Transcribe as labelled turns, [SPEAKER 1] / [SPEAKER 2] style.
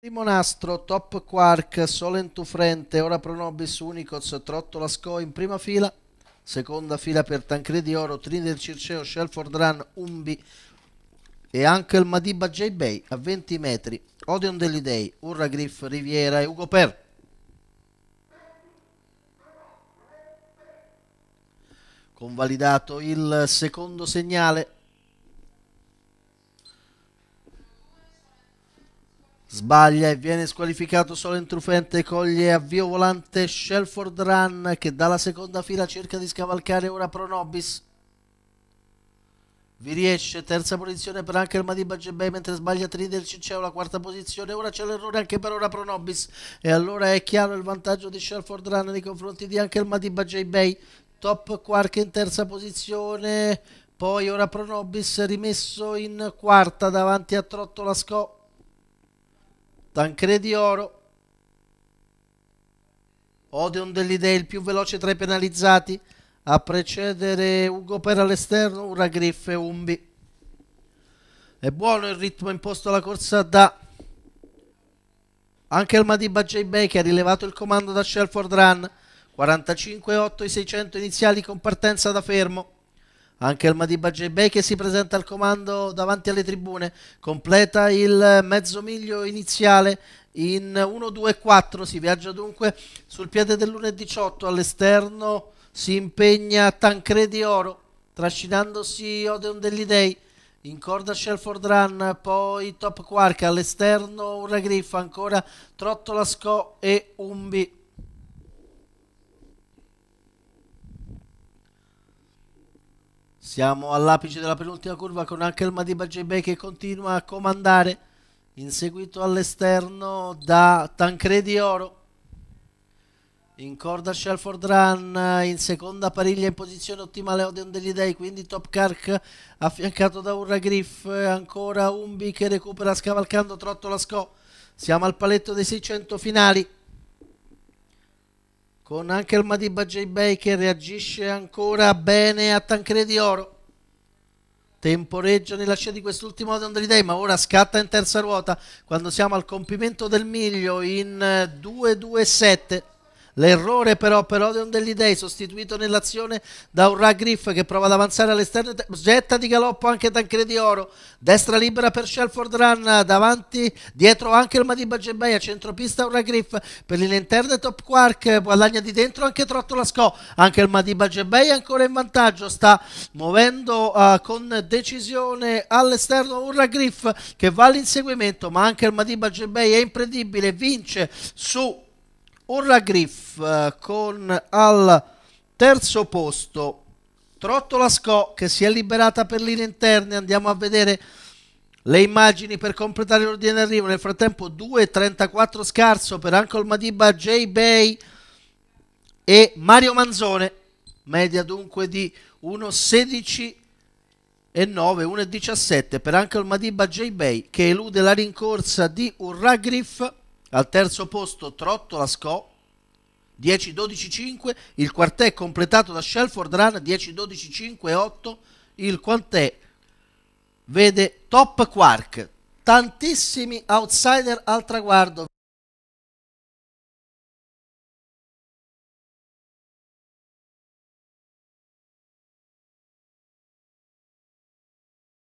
[SPEAKER 1] Primo nastro, Top Quark, Solentu Frente, Ora Pronobis, unicos, Trotto Lascò in prima fila, seconda fila per Tancredi Oro, Trinidad Circeo, Shelford Run, Umbi e anche il Madiba J-Bay a 20 metri, Odeon Dell'Idei, Urra Griff, Riviera e Ugo Per. Convalidato il secondo segnale Sbaglia e viene squalificato solo in entrufente, coglie avvio volante Shelford Run che dalla seconda fila cerca di scavalcare ora Pronobis. Vi riesce, terza posizione per Ankerma di Baggebei mentre sbaglia Tridel Cicceo la quarta posizione, ora c'è l'errore anche per ora Pronobis e allora è chiaro il vantaggio di Shelford Run nei confronti di Ankerma di Baggebei, top Quark in terza posizione, poi ora Pronobis rimesso in quarta davanti a Trotto Lascò. Tancredi Oro. Odeon dell'Idea il più veloce tra i penalizzati a precedere Ugo Per all'esterno, Uragriff e Umbi. È buono il ritmo imposto alla corsa da anche al Madiba J. Bay che ha rilevato il comando da Shelford Run. 45-8 i 600 iniziali con partenza da fermo. Anche il Madiba Jebei che si presenta al comando davanti alle tribune, completa il mezzo miglio iniziale in 1-2-4, si viaggia dunque sul piede dell'1-18 all'esterno, si impegna Tancredi Oro, trascinandosi Odeon degli Dei, in corda Shelford Run, poi Top Quark all'esterno, Uragriff ancora Trottola Sco e Umbi Siamo all'apice della penultima curva con anche il Madiba Jebe che continua a comandare, inseguito all'esterno da Tancredi Oro. In corda Shelford Run, in seconda pariglia in posizione ottimale Odeon degli Dei, quindi Top Kark affiancato da Urra Griff, ancora Umbi che recupera scavalcando Trottola Sco. Siamo al paletto dei 600 finali con anche il Madiba J. Bay che reagisce ancora bene a Tancredi Oro temporeggia nella scia di quest'ultimo London Day ma ora scatta in terza ruota quando siamo al compimento del miglio in 2-2-7 eh, L'errore però, però di un degli dei sostituito nell'azione da un Ragriff che prova ad avanzare all'esterno. Getta di galoppo anche Tancredi Oro. Destra libera per Shelford Run. Davanti, dietro anche il Madiba Gembeia. Centropista un Ragriff per l'interne Top Quark. Guadagna di dentro anche Trottola Scò. Anche il Madiba Gembeia ancora in vantaggio. Sta muovendo uh, con decisione all'esterno un Ragriff che va all'inseguimento. Ma anche il Madiba Gembeia è impredibile. Vince su Orla Griff eh, con al terzo posto Trottola Sco che si è liberata per linee interne. Andiamo a vedere le immagini per completare l'ordine d'arrivo. Nel frattempo 2.34 scarso per Uncle Madiba, J-Bay e Mario Manzone. Media dunque di 1.16 e 9, 1.17 per Uncle Madiba J-Bay che elude la rincorsa di Urra Griff al terzo posto Trotto Lascò 10-12-5, il quartè completato da Shelford Run 10-12-5-8, il quartè vede top quark, tantissimi outsider al traguardo.